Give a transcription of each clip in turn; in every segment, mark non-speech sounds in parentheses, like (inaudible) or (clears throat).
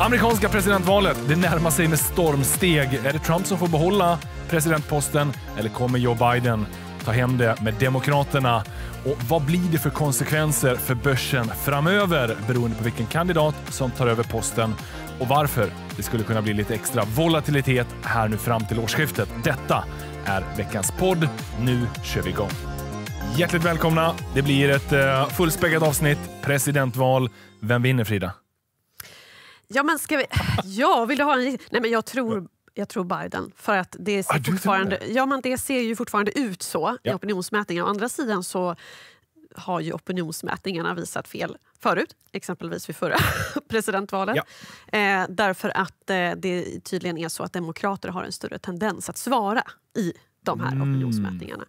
Amerikanska presidentvalet det närmar sig med stormsteg. Är det Trump som får behålla presidentposten eller kommer Joe Biden ta hem det med Demokraterna? Och vad blir det för konsekvenser för börsen framöver beroende på vilken kandidat som tar över posten och varför det skulle kunna bli lite extra volatilitet här nu fram till årsskiftet? Detta är veckans podd. Nu kör vi igång. Hjärtligt välkomna. Det blir ett eh, fullspäckat avsnitt. Presidentval. Vem vinner, Frida? Ja, men ska vi... (sighs) Ja, vill du ha en Nej, men jag tror, jag tror Biden. För att det ah, ser, ah, fortfarande, Ja, men det ser ju fortfarande ut så ja. i opinionsmätningar. Å andra sidan så har ju opinionsmätningarna visat fel förut, exempelvis vid förra (laughs) presidentvalet. Ja. Eh, därför att eh, det tydligen är så att demokrater har en större tendens att svara i de här mm. opinionsmätningarna.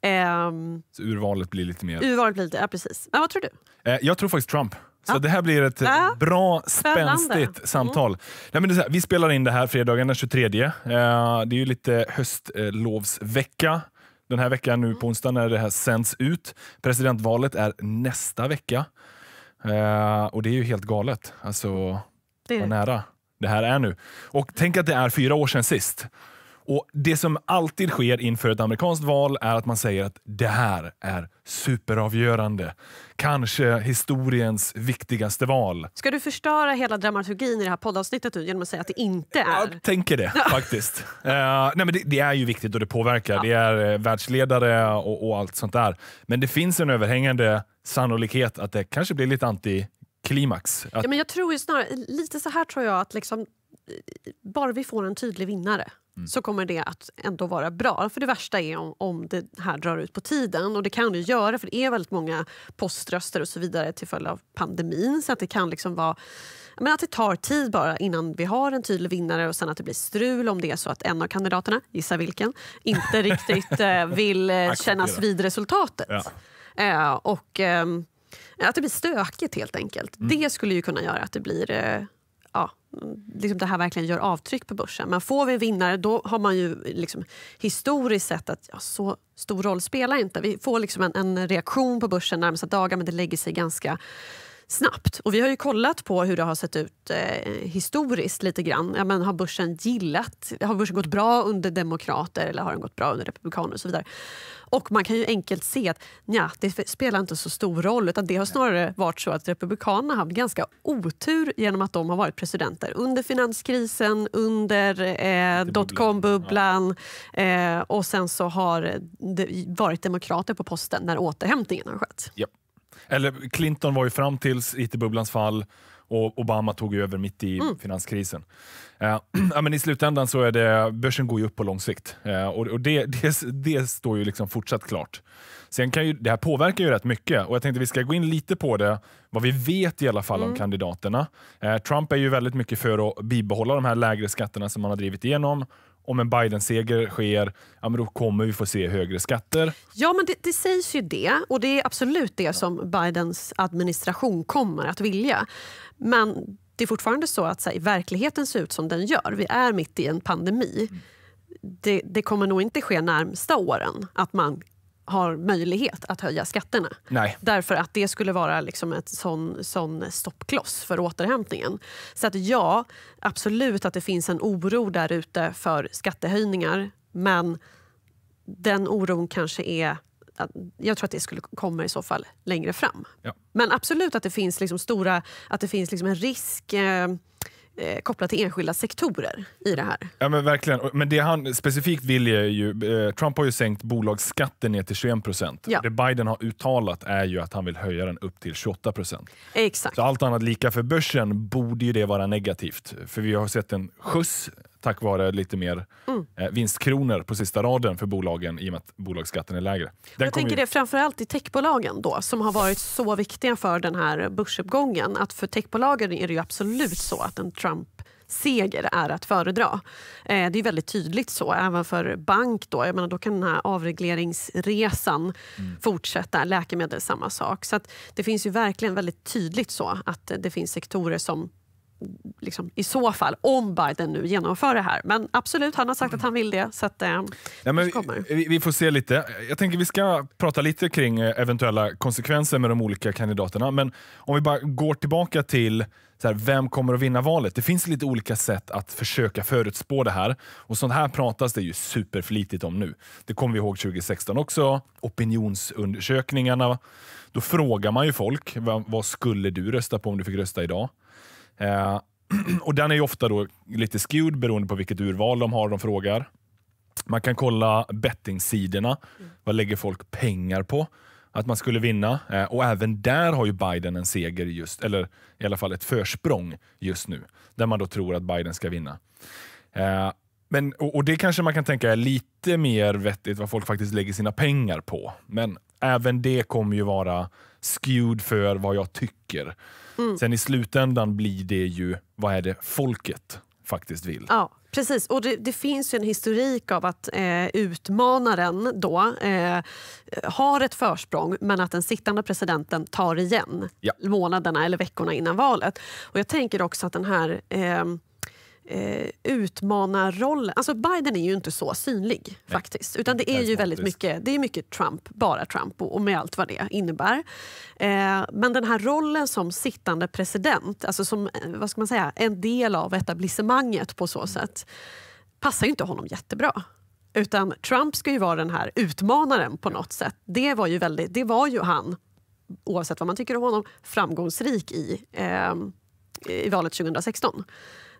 Eh, så urvalet blir lite mer... Urvalet blir lite, ja, precis. Men vad tror du? Eh, jag tror faktiskt Trump. Så ja. det här blir ett ja. bra, spänstigt mm. samtal. Mm. Nej, men här, vi spelar in det här fredagen den 23. Eh, det är ju lite höstlovsvecka. Den här veckan nu på mm. onsdag när det här sänds ut. Presidentvalet är nästa vecka. Eh, och det är ju helt galet. Alltså, det är vad nära det här är nu. Och tänk att det är fyra år sedan sist. Och Det som alltid sker inför ett amerikanskt val är att man säger att det här är superavgörande. Kanske historiens viktigaste val. Ska du förstöra hela dramaturgin i det här poddavsnittet genom att säga att det inte är? Jag tänker det faktiskt. uh, nej men det, det, är ju viktigt och det påverkar. Ja. Det är eh, världsledare och, och allt sånt där. Men det finns en överhängande sannolikhet att det kanske blir lite anti klimax. Att... Ja, men jag tror ju snarare, lite så här tror jag att liksom bara vi får en tydlig vinnare mm. så kommer det att ändå vara bra. För Det värsta är om, om det här drar ut på tiden. Och Det kan det göra, för det är väldigt många poströster och så vidare till följd av pandemin. Så att det kan liksom vara... Men att det tar tid bara innan vi har en tydlig vinnare och sen att det blir strul om det är så att en av kandidaterna, gissa vilken, inte riktigt eh, vill eh, kännas vid resultatet. Ja. Eh, och ehm, att det blir stökigt helt enkelt. Mm. Det skulle ju kunna göra att det blir liksom det här verkligen gör avtryck på börsen. Men får vi en vinnare då har man ju liksom historiskt sett att ja, så stor roll spelar inte. Vi får liksom en, en reaktion på börsen närmaste dagar men det lägger sig ganska snabbt. Och vi har ju kollat på hur det har sett ut eh, historiskt lite grann. Ja, men har börsen gillat, har börsen gått bra under demokrater eller har den gått bra under republikaner och så vidare. Och man kan ju enkelt se att nja, det spelar inte så stor roll utan det har snarare varit så att republikanerna har haft ganska otur genom att de har varit presidenter under finanskrisen, under eh, dotcom-bubblan eh, och sen så har det varit demokrater på posten när återhämtningen har skett. Yep. Eller Clinton var ju fram tills IT-bubblans fall och Obama tog över mitt i mm. finanskrisen. Eh, (clears throat) men I slutändan så är det, börsen går ju upp på lång sikt eh, och, och det, (laughs) det, det, står ju liksom fortsatt klart. Sen kan ju, det här påverkar ju rätt mycket och jag tänkte vi ska gå in lite på det, vad vi vet i alla fall mm. om kandidaterna. Eh, Trump är ju väldigt mycket för att bibehålla de här lägre skatterna som han har drivit igenom om en Biden-seger sker, ja, men då kommer vi få se högre skatter. Ja, men det, det, sägs ju det. Och det är absolut det som Bidens administration kommer att vilja. Men det är fortfarande så att så här, verkligheten ser ut som den gör. Vi är mitt i en pandemi. Det, det, kommer nog inte ske närmsta åren att man har möjlighet att höja skatterna. Nej. Därför att det skulle vara liksom ett sån, sån stoppkloss för återhämtningen. Så att ja, absolut att det finns en oro där ute för skattehöjningar. Men den oron kanske är... Jag tror att det skulle komma i så fall längre fram. Ja. Men absolut att det finns liksom stora, att det finns liksom en risk eh, eh, kopplat till enskilda sektorer i det här. Ja men Verkligen, men det han specifikt vill är ju, eh, Trump har ju sänkt bolagsskatten ner till 21 procent. Ja. Det Biden har uttalat är ju att han vill höja den upp till 28 procent. Exakt. Så allt annat lika för börsen borde ju det vara negativt, för vi har sett en skjuts tack vare lite mer mm. Eh, vinstkronor på sista raden för bolagen i och med att bolagsskatten är lägre. Den jag tänker ju... det framförallt i techbolagen då som har varit så viktiga för den här börsuppgången. Att för techbolagen är det ju absolut så att en Trump seger är att föredra. Eh, det är väldigt tydligt så, även för bank. Då, jag menar, då kan den här avregleringsresan mm. fortsätta. Läkemedel, samma sak. Så Det finns ju verkligen väldigt tydligt så att det finns sektorer som liksom, i så fall, om Biden nu genomför det här. Men absolut, han har sagt att han vill det. Så att, eh, ja, vi, vi, vi, får se lite. Jag tänker vi ska prata lite kring eh, eventuella konsekvenser med de olika kandidaterna. Men om vi bara går tillbaka till så här, vem kommer att vinna valet? Det finns lite olika sätt att försöka förutspå det här. Och Sånt här pratas det ju superflitigt om nu. Det kommer vi ihåg 2016 också. Opinionsundersökningarna. Då frågar man ju folk vad, vad skulle du rösta på om du fick rösta idag? Eh, (clears throat) och den är ju ofta då lite skewed beroende på vilket urval de har de frågar. Man kan kolla bettingsidorna. Mm. Vad lägger folk pengar på att man skulle vinna? Eh, och även där har ju Biden en seger, just, eller i alla fall ett försprång just nu, där man då tror att Biden ska vinna. Eh, men, och, det kanske man kan tänka är lite mer vettigt vad folk faktiskt lägger sina pengar på. Men även det kommer ju vara skewed för vad jag tycker. Mm. Sen i slutändan blir det ju, vad är det folket faktiskt vill? Ja. Precis, och det, det, finns ju en historik av att eh, utmanaren då eh, har ett försprång men att den sittande presidenten tar igen ja. månaderna eller veckorna innan valet. Och Jag tänker också att den här eh, eh, utmanarrollen. Alltså Biden är ju inte så synlig Nej. faktiskt. Utan det är ju väldigt mycket, det är mycket Trump, bara Trump och med allt vad det innebär. Eh, men den här rollen som sittande president, alltså som eh, vad ska man säga, en del av etablissemanget på så sätt, passar ju inte honom jättebra. Utan Trump ska ju vara den här utmanaren på något sätt. Det var ju, väldigt, det var ju han, oavsett vad man tycker om honom, framgångsrik i, eh, i valet 2016.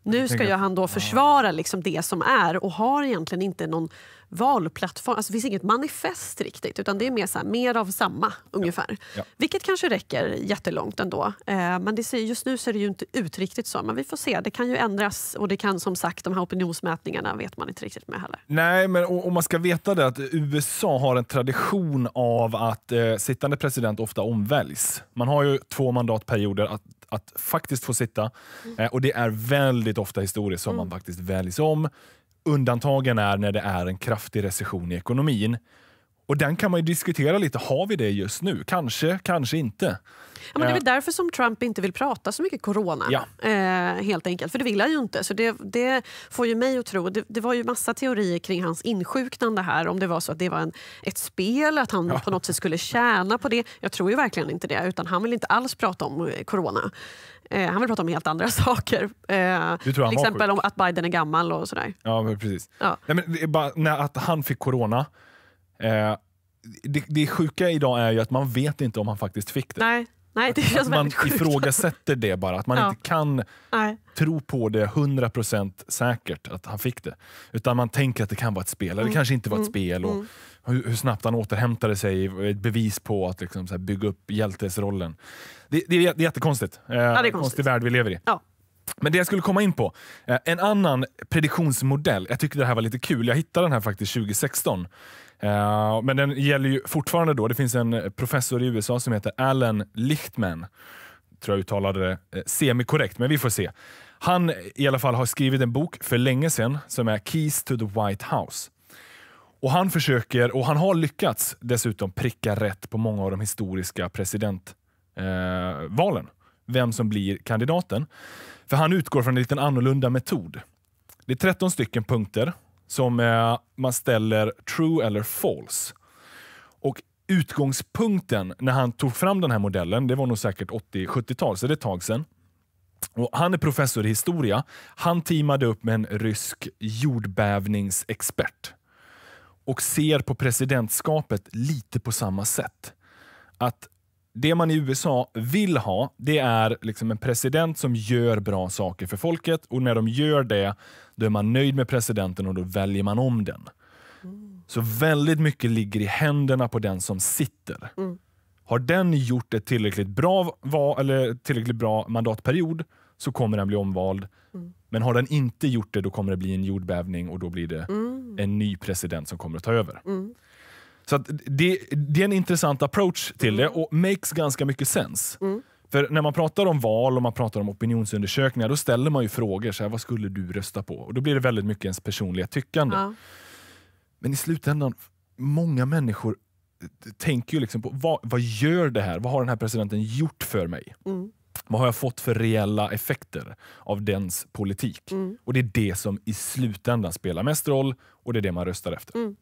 Nu ska ju han då försvara liksom det som är och har egentligen inte någon valplattform. Alltså det finns inget manifest riktigt utan det är mer, så här, mer av samma ungefär. Ja. Ja. Vilket kanske räcker jättelångt ändå. Eh, men det ser, just nu ser det ju inte ut riktigt så. Men vi får se, det kan ju ändras och det kan som sagt de här opinionsmätningarna vet man inte riktigt med heller. Nej, men om man ska veta det att USA har en tradition av att eh, sittande president ofta omväljs. Man har ju två mandatperioder att att faktiskt få sitta. Mm. Eh, och Det är väldigt ofta historier som man mm. faktiskt väljs om. Undantagen är när det är en kraftig recession i ekonomin. Och Den kan man diskutera lite. Har vi det just nu? Kanske, kanske inte. Ja, men det är väl därför som Trump inte vill prata så mycket corona. Ja. Eh, helt enkelt. För det vill han ju inte. Så det, det får ju mig att tro... Det, det, var ju massa teorier kring hans insjuknande här. Om det var så att det var en, ett spel, att han ja. på något sätt skulle tjäna på det. Jag tror ju verkligen inte det. Utan han vill inte alls prata om eh, corona. Eh, han vill prata om helt andra (laughs) saker. Eh, till exempel om att Biden är gammal och sådär. Ja, men precis. Ja. Nej, men bara, när, att han fick corona. Eh, det, det sjuka idag är ju att man vet inte om han faktiskt fick det. Nej. Nej, det känns att man sjukt. ifrågasätter det bara, att man ja. inte kan Nej. tro på det 100% säkert att han fick det. Utan man tänker att det kan vara ett spel, eller det mm. kanske inte var ett mm. spel. Och mm. hur, hur, snabbt han återhämtade sig är ett bevis på att liksom, här, bygga upp hjältesrollen. Det, det, är, det är jättekonstigt. Eh, ja, det är konstigt. Konstig värld vi lever i. Ja. Men det jag skulle komma in på, eh, en annan prediktionsmodell, jag tyckte det här var lite kul, jag hittade den här faktiskt 2016. Uh, men den gäller ju fortfarande då. Det finns en professor i USA som heter Alan Lichtman. Tror jag uttalade det eh, semikorrekt, men vi får se. Han eh, i alla fall har skrivit en bok för länge sedan som är Keys to the White House. Och han försöker, och han har lyckats dessutom pricka rätt på många av de historiska presidentvalen. Eh, Vem som blir kandidaten. För han utgår från en lite annorlunda metod. Det är 13 stycken punkter som eh, man ställer true eller false. Och utgångspunkten när han tog fram den här modellen, det var nog säkert 80-70-tal, så det är ett tag sedan. Och han är professor i historia. Han teamade upp med en rysk jordbävningsexpert och ser på presidentskapet lite på samma sätt. Att det man i USA vill ha, det är liksom en president som gör bra saker för folket och när de gör det, då är man nöjd med presidenten och då väljer man om den. Mm. Så väldigt mycket ligger i händerna på den som sitter. Mm. Har den gjort ett tillräckligt bra, va, eller tillräckligt bra mandatperiod så kommer den bli omvald. Mm. Men har den inte gjort det, då kommer det bli en jordbävning och då blir det mm. en ny president som kommer att ta över. Mm. Så det, det, är en intressant approach till det och makes ganska mycket sense. Mm. För när man pratar om val och man pratar om opinionsundersökningar, då ställer man ju frågor. Så här, vad skulle du rösta på? Och Då blir det väldigt mycket ens personliga tyckande. Ja. Men i slutändan, många människor eh, tänker ju liksom på vad, vad, gör det här? Vad har den här presidenten gjort för mig? Mm. Vad har jag fått för reella effekter av dens politik? Mm. Och Det är det som i slutändan spelar mest roll och det är det man röstar efter. Mm.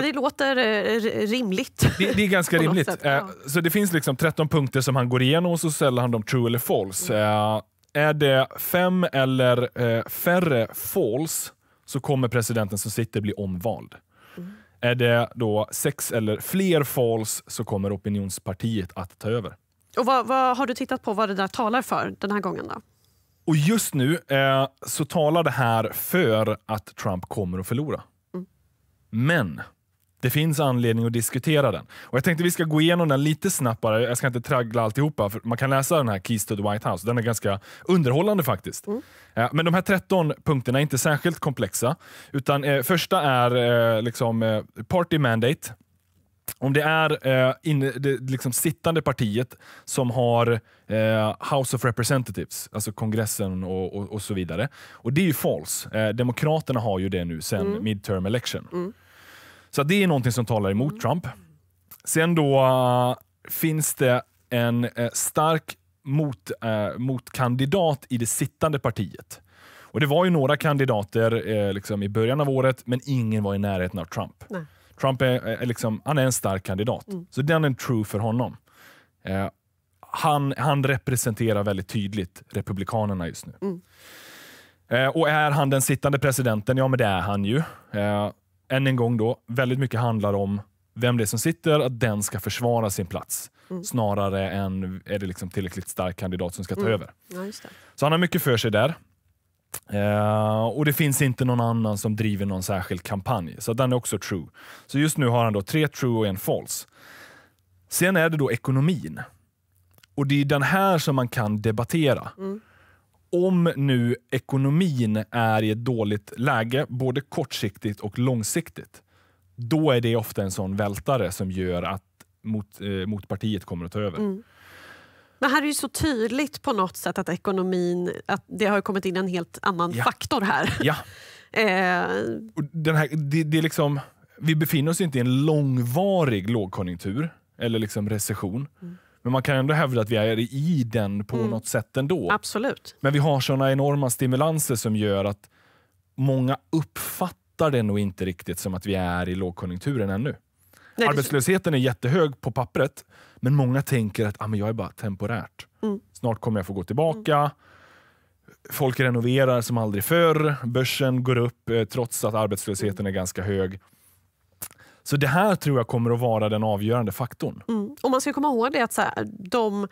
Nej, det låter eh, rimligt. Det, det är ganska (laughs) rimligt. Sätt, eh, ja. Så det finns liksom 13 punkter som han går igenom och så ställer han dem true eller false. Mm. Eh, är det fem eller färre false så kommer presidenten som sitter bli omvald. Mm. Är det då sex eller fler false så kommer opinionspartiet att ta över. Och vad, vad har du tittat på vad det där talar för den här gången? då? Och just nu eh, så talar det här för att Trump kommer att förlora. Mm. Men det finns anledning att diskutera den. Och Jag tänkte vi ska gå igenom den lite snabbare. Jag ska inte traggla alltihopa, för man kan läsa den här Keys to the White House. Den är ganska underhållande faktiskt. Mm. Men de här 13 punkterna är inte särskilt komplexa, utan eh, första är eh, liksom, eh, party mandate. Om det är eh, in, det liksom sittande partiet som har eh, House of Representatives, alltså kongressen och, och, och så vidare. Och det är ju falskt. Eh, Demokraterna har ju det nu sen mm. midterm election. Mm. Så det är någonting som talar emot Trump. Sen då äh, finns det en äh, stark mot, äh, motkandidat i det sittande partiet. Och Det var ju några kandidater liksom i början av året, men ingen var i närheten av Trump. Nej. Trump är, är, liksom, han är en stark kandidat, mm. så den är true för honom. han, han representerar väldigt tydligt Republikanerna just nu. Mm. och Är han den sittande presidenten? Ja, men det är han ju än en gång då, väldigt mycket handlar om vem det är som sitter, att den ska försvara sin plats. Mm. Snarare än är det liksom tillräckligt stark kandidat som ska ta mm. över. Ja, Så han har mycket för sig där. Uh, och det finns inte någon annan som driver någon särskild kampanj. Så den är också true. Så just nu har han då tre true och en false. Sen är det då ekonomin. Och det är den här som man kan debattera. Mm om nu ekonomin är i ett dåligt läge, både kortsiktigt och långsiktigt, då är det ofta en sån vältare som gör att mot, eh, motpartiet kommer att ta över. Mm. Men här är ju så tydligt på något sätt att ekonomin, att det har kommit in en helt annan ja. faktor här. Ja. (laughs) eh. Den här det, det, är liksom, vi befinner oss inte i en långvarig lågkonjunktur eller liksom recession. Mm. Men man kan ändå hävda att vi är i den på mm. något sätt ändå. Absolut. Men vi har såna enorma stimulanser som gör att många uppfattar det nog inte riktigt som att vi är i lågkonjunkturen ännu. Nej, Arbetslösheten är jättehög på pappret, men många tänker att ah, men jag är bara temporärt. Mm. Snart kommer jag få gå tillbaka. Mm. Folk renoverar som aldrig förr. Börsen går upp eh, trots att arbetslösheten mm. är ganska hög. Så det här tror jag kommer att vara den avgörande faktorn. Mm. Och man ska komma ihåg det att så här, de,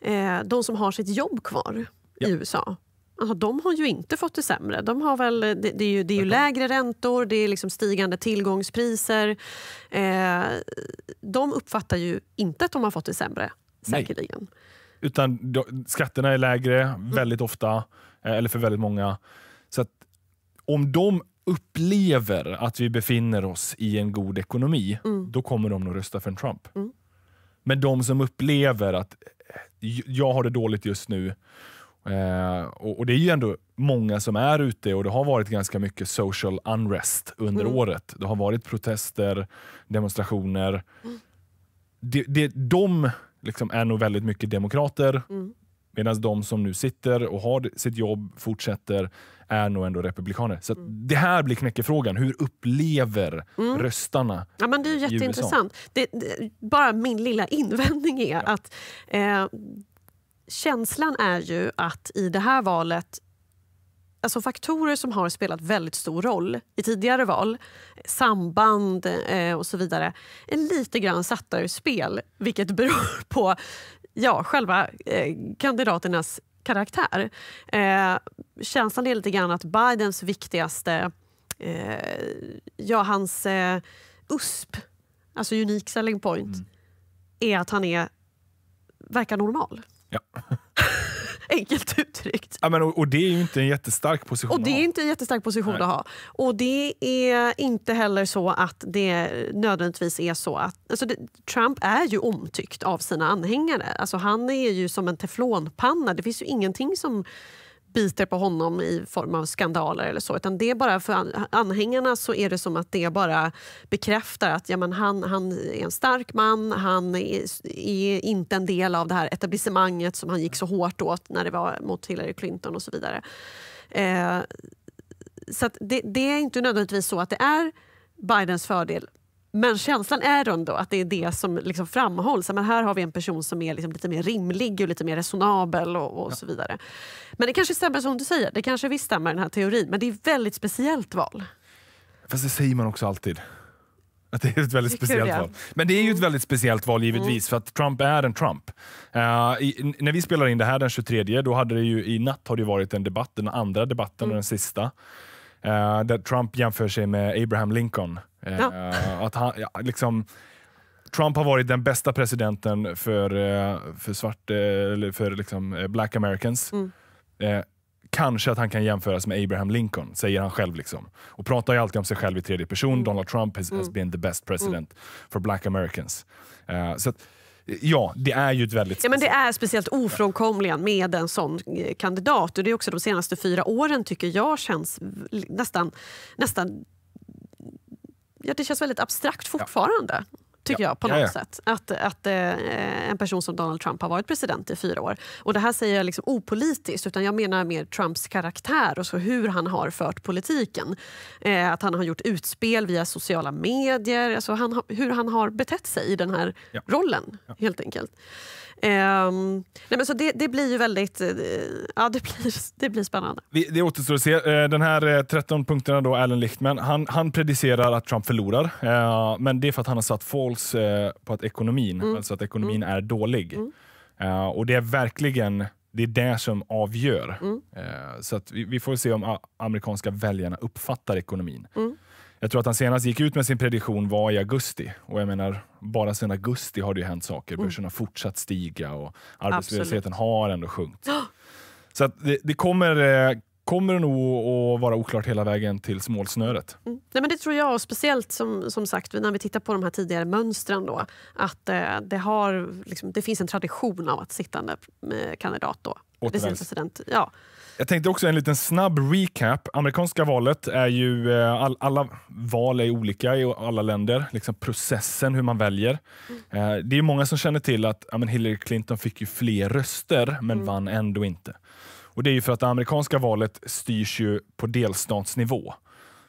eh, de som har sitt jobb kvar ja. i USA Alltså, de har ju inte fått det sämre. De har väl, det, det är ju, det är ju lägre räntor, det är liksom stigande tillgångspriser. Eh, de uppfattar ju inte att de har fått det sämre, säkerligen. Nej. Utan då, skatterna är lägre mm. väldigt ofta, eh, eller för väldigt många. Så att, om de upplever att vi befinner oss i en god ekonomi, mm. då kommer de nog rösta för en Trump. Mm. Men de som upplever att jag har det dåligt just nu, eh, och, och, det är ju ändå många som är ute och det har varit ganska mycket social unrest under mm. året. Det har varit protester, demonstrationer. Mm. Det, det, de liksom är nog väldigt mycket demokrater. Mm. Medan de som nu sitter och har sitt jobb, fortsätter, är nog ändå republikaner. Så mm. det här blir knäckefrågan. Hur upplever mm. röstarna ja, men Det är jätteintressant. Det, det, bara min lilla invändning är ja. att eh, känslan är ju att i det här valet Alltså faktorer som har spelat väldigt stor roll i tidigare val, samband eh, och så vidare, är lite grann satta ur spel. Vilket beror (laughs) på ja, själva eh, kandidaternas karaktär. Eh, känslan är lite grann att Bidens viktigaste, eh, ja hans eh, USP, alltså unique selling point, mm. är att han är, verkar normal. Ja. (laughs) (laughs) Enkelt uttryckt. Ja, men, och, och, det är ju inte en jättestark position Och det är inte en jättestark position Nej. att ha. Och det är inte heller så att det nödvändigtvis är så att... Alltså det, Trump är ju omtyckt av sina anhängare. Alltså han är ju som en teflonpanna. Det finns ju ingenting som biter på honom i form av skandaler eller så. Utan det är bara för anhängarna så är det som att det bara bekräftar att ja, men han, han är en stark man, han är, är inte en del av det här etablissemanget som han gick så hårt åt när det var mot Hillary Clinton och så vidare. Eh, så det, det, är inte nödvändigtvis så att det är Bidens fördel men känslan är ändå att det är det som liksom framhålls. Men här har vi en person som är liksom lite mer rimlig och lite mer resonabel. och, och ja. så vidare. Men det kanske stämmer som du säger, det kanske visst stämmer den här teorin. Men det är ett väldigt speciellt val. Fast det säger man också alltid. Att det är ett väldigt Tycker (laughs) speciellt val. Men det är ju ett mm. väldigt speciellt val givetvis, mm. för att Trump är en Trump. Uh, i, när vi spelar in det här den 23, då hade det ju i natt har det varit en debatt, den andra debatten mm. och den sista. Uh, där Trump jämför sig med Abraham Lincoln. Uh, ja. att han, ja, liksom, Trump har varit den bästa presidenten för, eh, för, svart, för liksom black americans. Mm. Eh, kanske att han kan jämföras med Abraham Lincoln, säger han själv. Liksom. Och pratar ju alltid om sig själv i tredje person. Mm. Donald Trump has, mm. has been the best president mm. for black americans. Eh, så att, Ja, det är ju ett väldigt... Ja, men det är speciellt ofrånkomligen med en sån eh, kandidat. Och det är också de senaste fyra åren tycker jag känns nästan... nästan ja, det känns väldigt abstrakt fortfarande. Ja tycker ja. jag på något ja, sätt. Att, att eh, en person som Donald Trump har varit president i fyra år. Och det här säger jag liksom opolitiskt utan jag menar mer Trumps karaktär och så hur han har fört politiken. Eh, att han har gjort utspel via sociala medier, alltså han, hur han har betett sig i den här rollen helt enkelt. Ehm, nej men så det, det, blir ju väldigt eh, ja, det blir, (laughs) det blir spännande. Det, det återstår att se. Eh, den här 13 eh, punkterna då, Alan Lichtman, han, han predicerar att Trump förlorar. Ehm, men det är för att han har satt false på att ekonomin, mm. alltså att ekonomin mm. är dålig. Mm. Ehm, och det är verkligen det är det som avgör. Mm. Så att vi, vi, får se om amerikanska väljarna uppfattar ekonomin. Mm. Jag tror att han senast gick ut med sin prediktion var i augusti och jag menar bara sedan augusti har det ju hänt saker. Mm. har fortsatt stiga och arbetslösheten Absolut. har ändå sjunkit. (gasps) Så det, det, kommer, eh, kommer nog att vara oklart hela vägen till målsnöret. Mm. Nej, men det tror jag, och speciellt som, som sagt när vi tittar på de här tidigare mönstren då, att eh, det, har, liksom, det finns en tradition av att sittande eh, kandidat då, presidentpresident, ja, jag tänkte också en liten snabb recap. Amerikanska valet är ju... Eh, all, alla val är olika i alla länder. Liksom processen hur man väljer. Mm. Eh, det är många som känner till att ja, Hillary Clinton fick ju fler röster men mm. vann ändå inte. Och Det är ju för att det amerikanska valet styrs ju på delstatsnivå.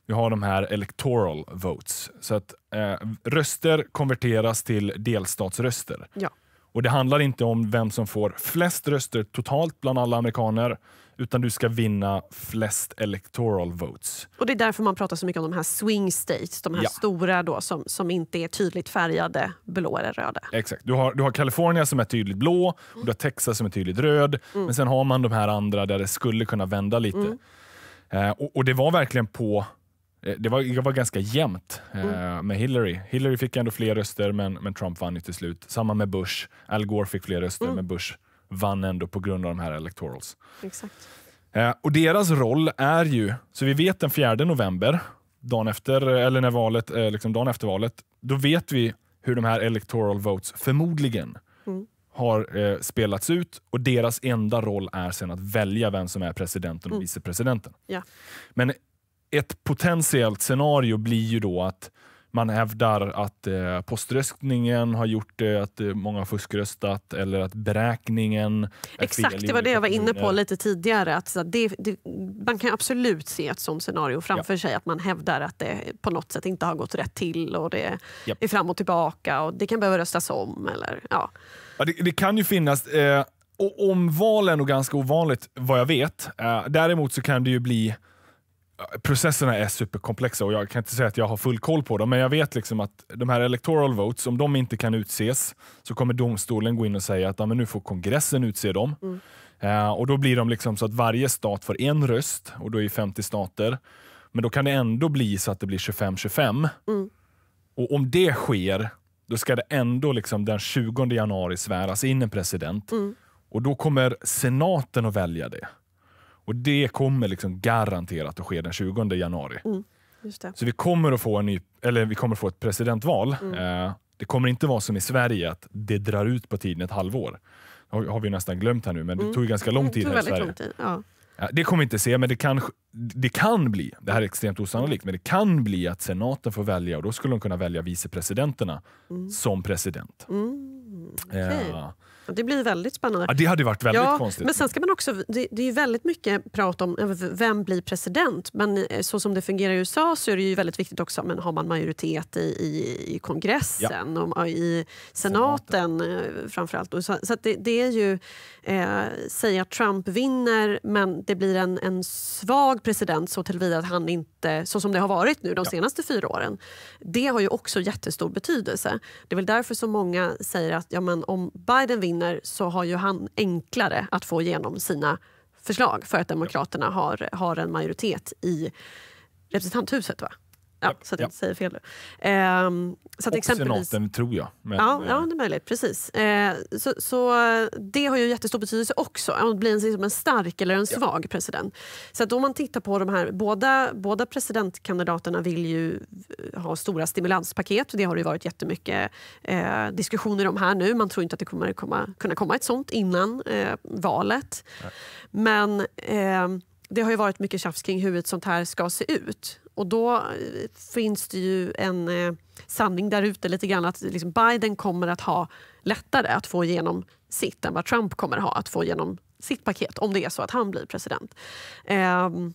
Vi har de här electoral votes. Så att eh, röster konverteras till delstatsröster. Ja. Och Det handlar inte om vem som får flest röster totalt bland alla amerikaner, utan du ska vinna flest electoral votes. Och Det är därför man pratar så mycket om de här swing states, de här ja. stora då, som, som inte är tydligt färgade blå eller röda. Exakt. Du har, du har California som är tydligt blå, och du har Texas som är tydligt röd, mm. men sen har man de här andra där det skulle kunna vända lite. Mm. Eh, och, och, det var verkligen på eh, det var, det var ganska jämnt eh, mm. med Hillary. Hillary fick ändå fler röster, men, men Trump vann ju till slut. Samma med Bush. Al Gore fick fler röster, mm. men Bush vann ändå på grund av de här electorals. Exakt. Eh, och deras roll är ju, så vi vet den 4 november, dagen efter, eller när valet, eh, liksom dagen efter valet, då vet vi hur de här electoral votes förmodligen mm. har eh, spelats ut och deras enda roll är sen att välja vem som är presidenten och mm. vicepresidenten. Ja. Men ett potentiellt scenario blir ju då att man hävdar att eh, poströstningen har gjort att eh, många har fuskröstat eller att beräkningen Exakt, det var det jag var inne på lite tidigare. Att det, det, man kan absolut se ett sånt scenario framför ja. sig att man hävdar att det på något sätt inte har gått rätt till och det ja. är fram och tillbaka och det kan behöva röstas om. Eller, ja. ja det, det, kan ju finnas och eh, omval är nog ganska ovanligt vad jag vet. däremot så kan det ju bli processerna är superkomplexa och jag kan inte säga att jag har full koll på dem, men jag vet liksom att de här electoral votes, om de inte kan utses så kommer domstolen gå in och säga att ja, men nu får kongressen utse dem. Mm. Uh, och Då blir de liksom så att varje stat får en röst och då är det 50 stater. Men då kan det ändå bli så att det blir 25-25. Mm. Och om det sker, då ska det ändå liksom den 20 januari sväras in en president. Mm. Och då kommer senaten att välja det. Och det kommer liksom garanterat att ske den 20 januari. Mm, Så vi kommer att få, en ny, eller vi kommer att få ett presidentval. Mm. Eh, det kommer inte vara som i Sverige, att det drar ut på tiden ett halvår. Det har vi nästan glömt här nu, men mm. mm. det tog ganska lång tid här i Sverige. Tid, ja. det kommer vi inte se, men det kan, det kan bli, det här är extremt osannolikt, men det kan bli att senaten får välja och då skulle de kunna välja vicepresidenterna mm. som president. Mm, okay. Eh, det blir väldigt spännande. Ja, det hade varit väldigt ja, konstigt. Men sen ska man också, det, det är väldigt mycket prat om vem blir president. Men eh, så som det fungerar i USA så är det ju väldigt viktigt också men har man majoritet i, i, i kongressen ja. och i senaten, senaten. Eh, framförallt. Så, så det, det, är ju, eh, säg att Trump vinner men det blir en, en svag president så tillvida att han inte, så som det har varit nu de ja. senaste fyra åren. Det har ju också jättestor betydelse. Det är väl därför så många säger att ja, men om Biden vinner regioner så har ju han enklare att få igenom sina förslag för att Demokraterna har, har en majoritet i representanthuset. Va? Ja, så att jag inte säger fel nu. Ehm, så att och exempelvis... senaten tror jag. Men, ja, ja, det är möjligt. Precis. Ehm, så, så, det har ju jättestor betydelse också, om det blir en, liksom en stark eller en svag ja. president. Så att om man tittar på de här, båda, båda presidentkandidaterna vill ju ha stora stimulanspaket. Det har det varit jättemycket eh, diskussioner om här nu. Man tror inte att det kommer komma, kunna komma ett sånt innan eh, valet. Nej. Men eh, det har ju varit mycket tjafs kring hur ett sånt här ska se ut. Och då eh, finns det ju en eh, sanning där ute lite grann att liksom Biden kommer att ha lättare att få igenom sitt än vad Trump kommer att ha att få igenom sitt paket om det är så att han blir president. Um,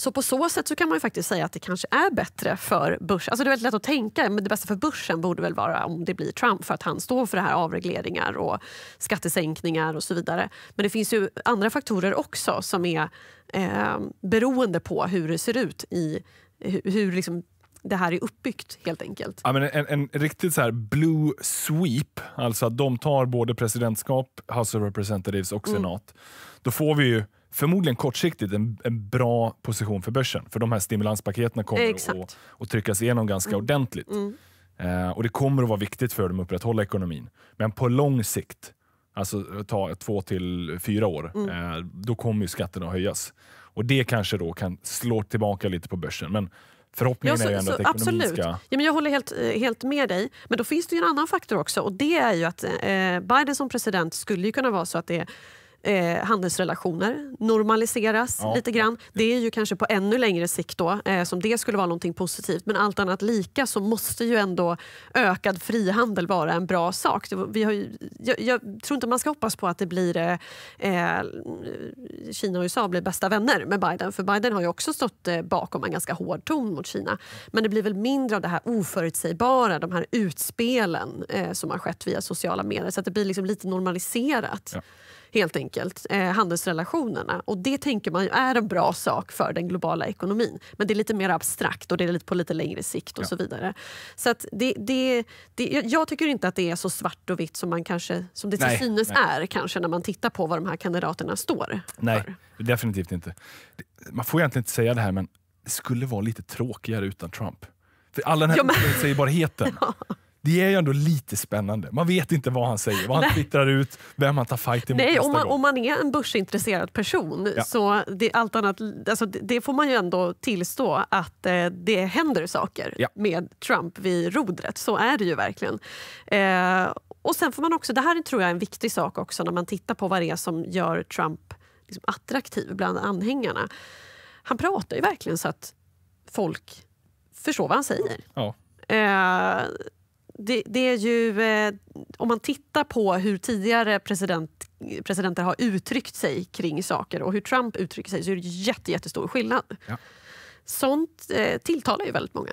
så på så sätt så kan man faktiskt säga att det kanske är bättre för börsen. Alltså det är väldigt lätt att tänka men det bästa för börsen borde väl vara om det blir Trump för att han står för det här avregleringar och skattesänkningar och så vidare. Men det finns ju andra faktorer också som är eh, beroende på hur det ser ut i hur, hur liksom det här är uppbyggt helt enkelt. Ja, men en, en riktigt så här blue sweep, alltså att de tar både presidentskap, House of Representatives och mm. senat. Mm. Då får vi ju förmodligen kortsiktigt en, en, bra position för börsen. För de här stimulanspaketen kommer att, att tryckas igenom ganska mm. ordentligt. Mm. Eh, och det kommer att vara viktigt för dem att upprätthålla ekonomin. Men på lång sikt, alltså ta två till fyra år, mm. eh, då kommer ju skatterna att höjas. Och det kanske då kan slå tillbaka lite på börsen. Men Förhoppningen ja, så, är ju ändå så, att ekonomin absolut. ska... Ja, men jag håller helt, eh, helt med dig. Men då finns det ju en annan faktor också och det är ju att eh, Biden som president skulle ju kunna vara så att det är eh, handelsrelationer normaliseras ja. lite grann. Det är ju kanske på ännu längre sikt då eh, som det skulle vara någonting positivt. Men allt annat lika så måste ju ändå ökad frihandel vara en bra sak. Vi har ju, jag, jag, tror inte man ska hoppas på att det blir eh, eh Kina och USA blir bästa vänner med Biden. För Biden har ju också stått eh, bakom en ganska hård ton mot Kina. Men det blir väl mindre av det här oförutsägbara, de här utspelen eh, som har skett via sociala medier. Så att det blir liksom lite normaliserat. Ja helt enkelt, eh, handelsrelationerna. Och det tänker man är en bra sak för den globala ekonomin. Men det är lite mer abstrakt och det är lite på lite längre sikt och ja. så vidare. Så att det, det, det, jag tycker inte att det är så svart och vitt som, man kanske, som det till synes är kanske när man tittar på vad de här kandidaterna står Nej, för. definitivt inte. Man får egentligen inte säga det här men det skulle vara lite tråkigare utan Trump. För all den här ja, men... säger bara heten. (laughs) ja det är ju ändå lite spännande. Man vet inte vad han säger, vad han twittrar ut, vem han tar fight emot Nej, om man, gång. om man är en börsintresserad person ja. så det, allt annat, alltså det, det, får man ju ändå tillstå att eh, det händer saker ja. med Trump vid rodret. Så är det ju verkligen. Eh, och sen får man också, det här tror jag är en viktig sak också när man tittar på vad det är som gör Trump liksom attraktiv bland anhängarna. Han pratar ju verkligen så att folk förstår vad han säger. Ja. Eh, det, det är ju... Eh, om man tittar på hur tidigare president, presidenter har uttryckt sig kring saker och hur Trump uttrycker sig så är det jätte, jättestor skillnad. Ja. Sånt eh, tilltalar ju väldigt många.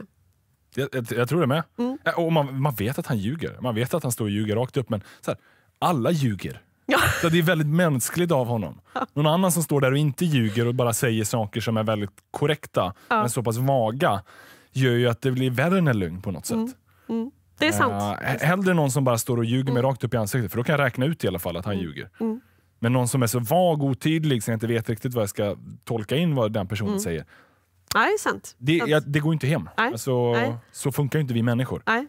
Jag, jag, jag tror det med. Mm. Eh, och man, man vet att han ljuger. Man vet att han står och ljuger rakt upp men så här, alla ljuger. Ja. (laughs) Så det är väldigt mänskligt av honom. Ja. Någon annan som står där och inte ljuger och bara säger saker som är väldigt korrekta ja. men så pass vaga gör ju att det blir värre än en lögn på något sätt. Mm. Mm. Det är sant. Uh, hellre någon som bara står och ljuger mm. mig rakt upp i ansiktet, för då kan jag räkna ut i alla fall att han mm. ljuger. Mm. Men någon som är så vag och otydlig så jag inte vet riktigt vad jag ska tolka in vad den personen mm. säger. Nej, det är sant. Det, sant. Jag, det går inte hem. Nej. Alltså, Nej. Så funkar inte vi människor. Nej.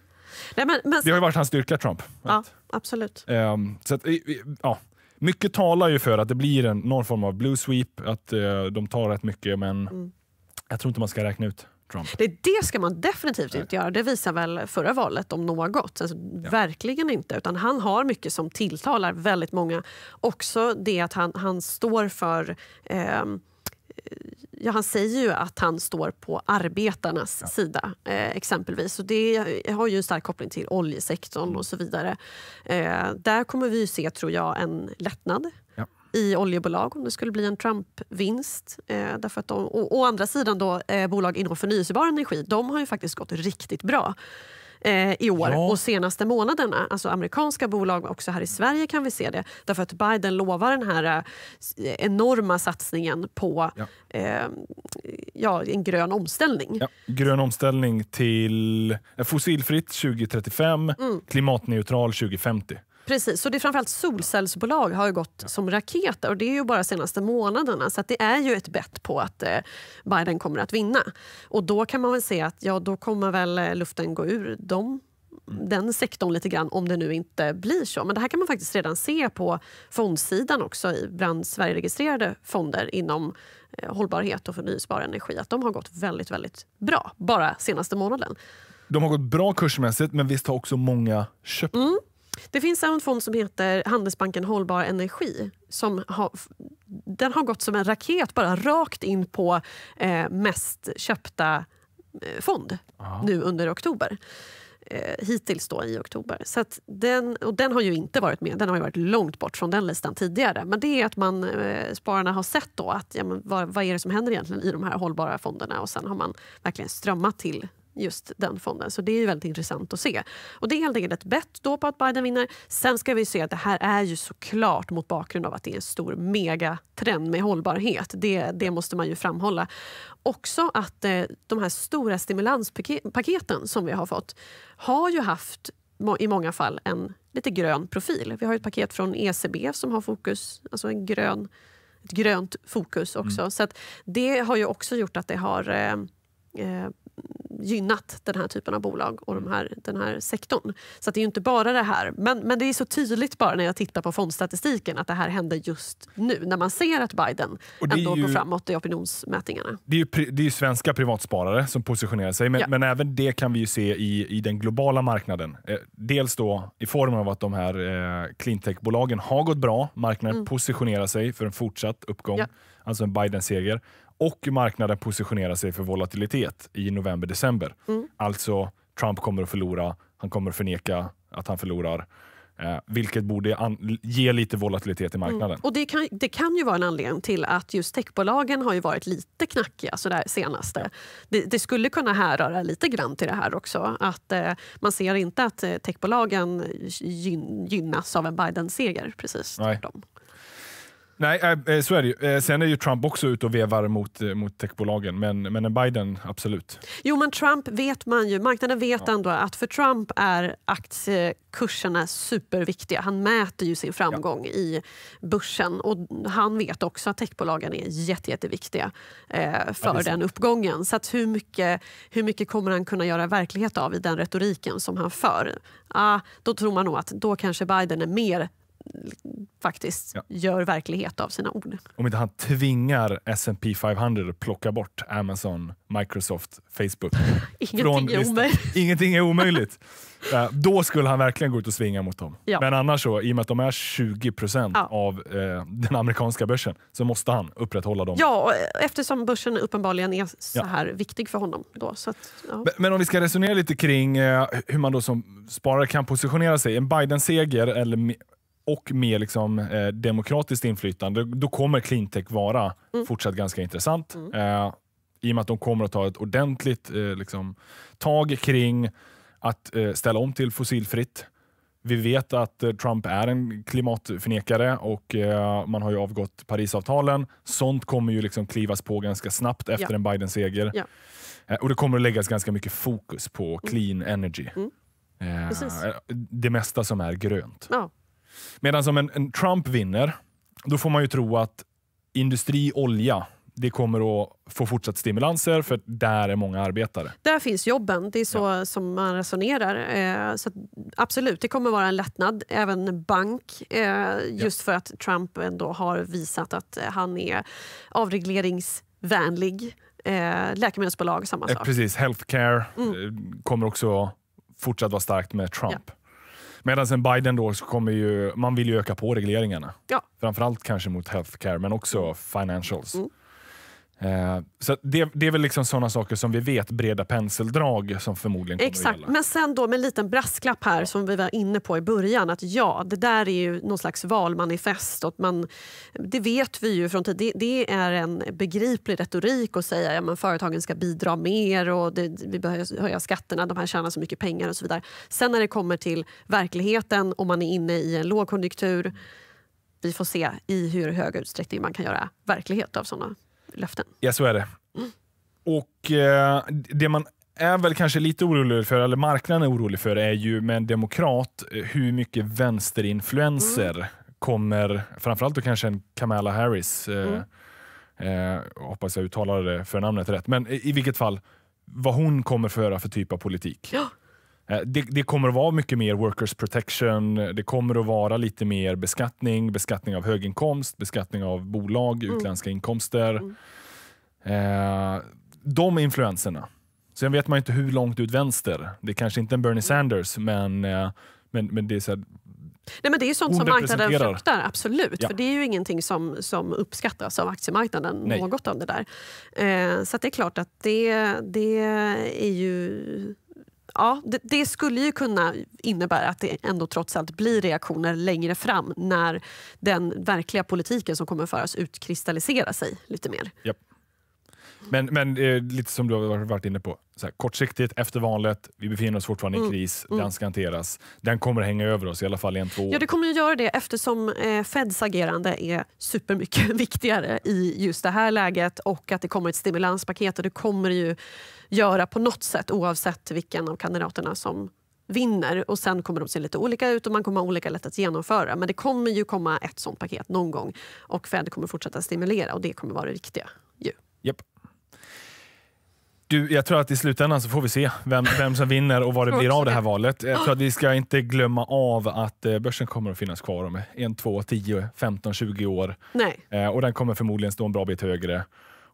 Nej, men, men, det har ju varit hans styrka, Trump. Ja, att, absolut. Um, så att, ja. Mycket talar ju för att det blir en, någon form av blue sweep, att uh, de tar rätt mycket men mm. jag tror inte man ska räkna ut Trump. Nej, det ska man definitivt inte göra. Det visar väl förra valet om något. Alltså, ja. Verkligen inte. Utan han har mycket som tilltalar väldigt många. Också det att han, han står för... Eh, ja, han säger ju att han står på arbetarnas ja. sida, eh, exempelvis. Så det har ju en stark koppling till oljesektorn mm. och så vidare. Eh, där kommer vi ju se, tror jag, en lättnad i oljebolag om det skulle bli en Trump-vinst. Eh, å, å andra sidan då, eh, bolag inom förnyelsebar energi de har ju faktiskt gått riktigt bra eh, i år ja. och senaste månaderna. Alltså amerikanska bolag, också här i Sverige kan vi se det. Därför att Biden lovar den här eh, enorma satsningen på ja. Eh, ja en grön omställning. Ja. Grön omställning till fossilfritt 2035, mm. klimatneutral 2050. Precis, så det är framförallt solcellsbolag har gått ja. som raketer och det är ju bara senaste månaderna så det är ju ett bett på att eh, Biden kommer att vinna. Och då kan man väl se att ja, då kommer väl eh, luften gå ur dem Mm. den sektorn lite grann om det nu inte blir så. Men det här kan man faktiskt redan se på fondsidan också bland Sverigeregistrerade fonder inom eh, hållbarhet och förnyelsebar energi. Att de har gått väldigt, väldigt bra bara senaste månaden. De har gått bra kursmässigt, men visst har också många köpt? Mm. Det finns en fond som heter Handelsbanken Hållbar Energi. Som har, den har gått som en raket bara rakt in på eh, mest köpta eh, fond Aha. nu under oktober. Eh, hittills då i oktober. Så den, och den har ju inte varit med, den har varit långt bort från den listan tidigare. Men det är att man, eh, spararna har sett då att ja, men vad, vad är det som händer egentligen i de här hållbara fonderna och sen har man verkligen strömmat till just den fonden. Så det är väldigt intressant att se. Och det är helt enkelt ett bett då på att Biden vinner. Sen ska vi se att det här är ju såklart mot bakgrund av att det är en stor megatrend med hållbarhet. Det, det måste man ju framhålla. Också att eh, de här stora stimulanspaketen som vi har fått har ju haft i många fall en lite grön profil. Vi har ett paket från ECB som har fokus, alltså en grön, ett grönt fokus också. Mm. Så det har ju också gjort att det har eh, eh gynnat den här typen av bolag och de här, den här sektorn. Så det är inte bara det här. Men, men det är så tydligt bara när jag tittar på fondstatistiken att det här händer just nu när man ser att Biden ändå ju, går framåt i opinionsmätningarna. Det är, ju, det är svenska privatsparare som positionerar sig men, ja. men även det kan vi se i, i den globala marknaden. Eh, dels då i form av att de här eh, cleantech har gått bra. Marknaden mm. positionerar sig för en fortsatt uppgång. Ja alltså en Biden-seger, och marknaden positionerar sig för volatilitet i november-december. Mm. Alltså, Trump kommer att förlora, han kommer att förneka att han förlorar. Eh, vilket borde ge lite volatilitet i mm. marknaden. Mm. Och det kan, det kan ju vara en anledning till att just techbolagen har ju varit lite knackiga sådär senaste. Ja. Det, det, skulle kunna härröra lite grann till det här också. Att eh, Man ser inte att eh, techbolagen gynnas av en Biden-seger. precis. Nej. Tvärtom. Nej, eh, eh, så är det ju. Eh, sen är ju Trump också ute och vevar mot, mot techbolagen, men, men en Biden, absolut. Jo, men Trump vet man ju. Marknaden vet ja. ändå att för Trump är aktiekurserna superviktiga. Han mäter ju sin framgång ja. i börsen och han vet också att techbolagen är jätte, jätteviktiga eh, för ja, den uppgången. Så hur, mycket, hur mycket kommer han kunna göra verklighet av i den retoriken som han för? Ah, då tror man nog att då kanske Biden är mer faktiskt ja. gör verklighet av sina ord. Om inte han tvingar S&P 500 att plocka bort Amazon, Microsoft, Facebook. (laughs) (laughs) Ingenting, är omöjligt. Ingenting är omöjligt. uh, då skulle han verkligen gå ut och svinga mot dem. Ja. Men annars så, i och med att de är 20 procent ja. av uh, den amerikanska börsen så måste han upprätthålla dem. Ja, eh, eftersom börsen uppenbarligen är så här viktig för honom. Då, så att, men, men, om vi ska resonera lite kring uh, hur man då som sparare kan positionera sig. En Biden-seger eller och mer liksom, eh, demokratiskt inflytande, då kommer cleantech vara mm. fortsatt ganska intressant. Mm. Eh, I och med att de kommer att ta ett ordentligt eh, liksom, tag kring att eh, ställa om till fossilfritt. Vi vet att eh, Trump är en klimatförnekare och eh, man har ju avgått Parisavtalen. Sånt kommer ju liksom klivas på ganska snabbt efter ja. en Biden-seger. Ja. och det kommer att läggas ganska mycket fokus på mm. clean energy. Mm. det mesta som är grönt. Ja. Medan om en, en, Trump vinner, då får man ju tro att industri, olja, det kommer att få fortsatt stimulanser för där är många arbetare. Där finns jobben, det är så ja. som man resonerar. Eh, så absolut, det kommer vara en lättnad. Även bank, eh, just ja. för att Trump ändå har visat att eh, han är avregleringsvänlig. läkemedelsbolag, samma sak. precis, healthcare mm. kommer också fortsatt vara starkt med Trump. Ja. Medan sen Biden då, så kommer ju, man vill ju öka på regleringarna. Ja. Framförallt kanske mot healthcare, men också financials. Mm. Eh, så det, det, är väl liksom sådana saker som vi vet, breda penseldrag som förmodligen kommer Exakt, att gälla. men sen då med en liten brasklapp här ja. som vi var inne på i början att ja, det där är ju någon slags valmanifest. Att man, det vet vi ju från tid. Det, det är en begriplig retorik att säga att ja, företagen ska bidra mer och det, vi behöver höja skatterna, de här tjänar så mycket pengar och så vidare. Sen när det kommer till verkligheten och man är inne i en lågkonjunktur vi får se i hur hög utsträckning man kan göra verklighet av sådana löften. Ja, så är det. Mm. Och eh, det man är väl kanske lite orolig för, eller marknaden är orolig för, är ju med en demokrat eh, hur mycket vänsterinfluenser mm. kommer, framförallt då kanske en Kamala Harris, eh, mm. eh, hoppas jag uttalade det för namnet rätt, men i, i vilket fall, vad hon kommer föra för typ av politik. Ja. Eh, det, det, kommer att vara mycket mer workers protection. Det kommer att vara lite mer beskattning, beskattning av höginkomst, beskattning av bolag, mm. utländska inkomster. Mm. Eh, de influenserna. Sen vet man inte hur långt ut vänster. Det är kanske inte en Bernie Sanders, men, eh, men, men det är så här, Nej, men det är sånt som marknaden fruktar, absolut. Ja. För Det är ju ingenting som, som uppskattas av aktiemarknaden. Nej. något av det där. Eh, så det är klart att det, det är ju ja, det, det, skulle ju kunna innebära att det ändå trots allt blir reaktioner längre fram när den verkliga politiken som kommer föras utkristalliserar sig lite mer. Yep. Men, men eh, lite som du har varit inne på, så här, kortsiktigt efter valet, vi befinner oss fortfarande i mm, kris, mm. den ska hanteras. Den kommer hänga över oss i alla fall i en, två år. Ja, det kommer att göra det eftersom eh, Feds agerande är supermycket (laughs) viktigare i just det här läget och att det kommer ett stimulanspaket och det kommer ju göra på något sätt oavsett vilken av kandidaterna som vinner och sen kommer de se lite olika ut och man kommer ha olika lätt att genomföra. Men det kommer ju komma ett sånt paket någon gång och Fed kommer fortsätta stimulera och det kommer vara det viktiga ju. Yep. Du, jag tror att i slutändan så får vi se vem, vem som vinner och vad det blir av det här valet. Jag tror att vi ska inte glömma av att eh, börsen kommer att finnas kvar om 1, 2, 10, 15, 20 år. Nej. Eh, och den kommer förmodligen stå en bra bit högre.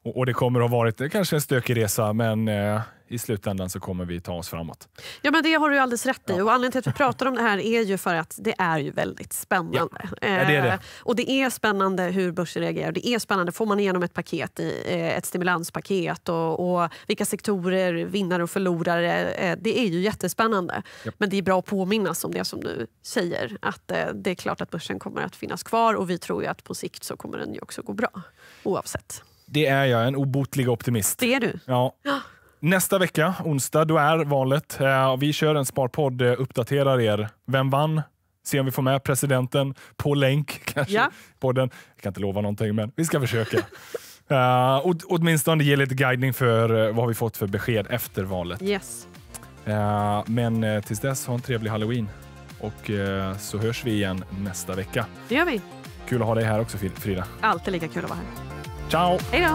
Och, och, det kommer att ha varit kanske en stökig resa, men eh, i slutändan så kommer vi ta oss framåt. Ja, men det har du alldeles rätt i. Ja. Och anledningen till att vi pratar om det här är ju för att det är ju väldigt spännande. Ja. Ja, det är det. Eh, och det är spännande hur börsen reagerar. Det är spännande, får man igenom ett paket, i, eh, ett stimulanspaket och, och, vilka sektorer, vinnare och förlorare. Eh, eh, det är ju jättespännande. Men det är bra att påminnas om det som du säger. Att eh, det är klart att börsen kommer att finnas kvar och vi tror ju att på sikt så kommer den ju också gå bra oavsett. Det är jag, en obotlig optimist. Det är du. Ja. Nästa vecka, onsdag, då är valet. Eh, vi kör en sparpodd, eh, uppdaterar er. Vem vann? Se om vi får med presidenten på länk (laughs) kanske. Ja. Podden. Jag kan inte lova någonting, men vi ska försöka. uh, (laughs) eh, åt, åtminstone ge lite guidning för vad vi fått för besked efter valet. Yes. Uh, men uh, tills dess, ha en trevlig halloween. Och uh, så hörs vi igen nästa vecka. Det gör vi. Kul att ha dig här också, Frida. Alltid lika kul att vara här. Ciao. Hey